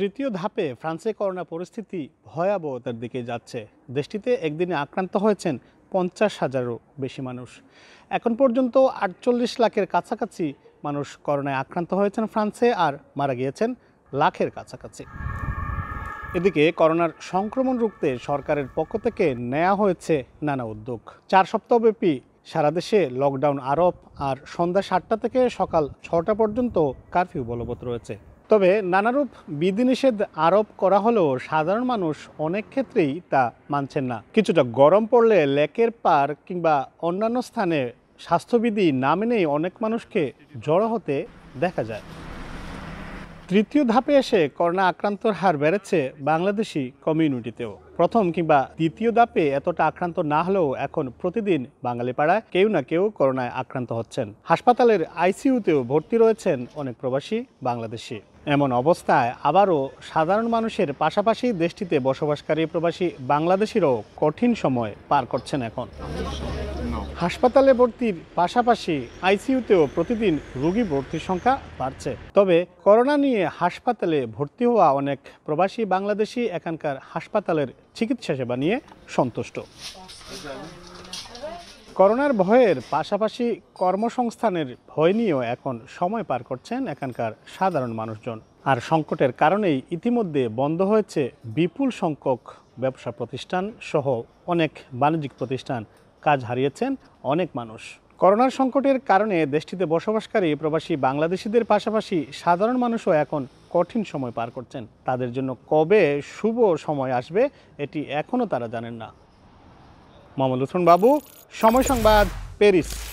তৃতীয় ধাপে ফ্রান্সে করোনা পরিস্থিতি ভয়াবহতার দিকে যাচ্ছে দেশটিতে একদিনে আক্রান্ত হয়েছেন পঞ্চাশ হাজারও বেশি মানুষ এখন পর্যন্ত আটচল্লিশ লাখের কাছাকাছি মানুষ করোনায় আক্রান্ত হয়েছেন ফ্রান্সে আর মারা গিয়েছেন লাখের কাছাকাছি এদিকে করোনার সংক্রমণ রুখতে সরকারের পক্ষ থেকে নেওয়া হয়েছে নানা উদ্যোগ চার সপ্তাহব্যাপী সারা দেশে লকডাউন আরোপ আর সন্ধ্যা সাতটা থেকে সকাল ছটা পর্যন্ত কারফিউ বলবৎ রয়েছে তবে নানারূপ বিধিনিষেধ আরোপ করা হলেও সাধারণ মানুষ অনেক ক্ষেত্রেই তা মানছেন না কিছুটা গরম পড়লে লেকের পার কিংবা অন্যান্য স্থানে স্বাস্থ্যবিধি না মেনেই অনেক মানুষকে জড়ো হতে দেখা যায় তৃতীয় ধাপে এসে করোনা আক্রান্তর হার বেড়েছে বাংলাদেশি কমিউনিটিতেও প্রথম কিংবা দ্বিতীয় দাপে এতটা আক্রান্ত না হলেও এখন প্রতিদিন বাঙালি পাড়ায় কেউ না কেউ করোনায় আক্রান্ত হচ্ছেন হাসপাতালের আইসিইউতেও ভর্তি রয়েছেন অনেক প্রবাসী বাংলাদেশি এমন অবস্থায় আবারও সাধারণ মানুষের পাশাপাশি দেশটিতে বসবাসকারী প্রবাসী বাংলাদেশিরও কঠিন সময় পার করছেন এখন হাসপাতালে ভর্তির পাশাপাশি আইসিইউতেও প্রতিদিন রোগী ভর্তির সংখ্যা বাড়ছে তবে করোনা নিয়ে হাসপাতালে ভর্তি হওয়া অনেক প্রবাসী বাংলাদেশি এখানকার হাসপাতালের চিকিৎসা সেবা নিয়ে সন্তুষ্ট করোনার ভয়ের পাশাপাশি কর্মসংস্থানের ভয় নিয়েও এখন সময় পার করছেন এখানকার সাধারণ মানুষজন আর সংকটের কারণেই ইতিমধ্যে বন্ধ হয়েছে বিপুল সংখ্যক ব্যবসা প্রতিষ্ঠান সহ অনেক বাণিজ্যিক প্রতিষ্ঠান কাজ হারিয়েছেন অনেক মানুষ করোনার সংকটের কারণে দেশটিতে বসবাসকারী প্রবাসী বাংলাদেশিদের পাশাপাশি সাধারণ মানুষও এখন কঠিন সময় পার করছেন তাদের জন্য কবে শুভ সময় আসবে এটি এখনও তারা জানেন না মামুল বাবু সময় সংবাদ প্যারিস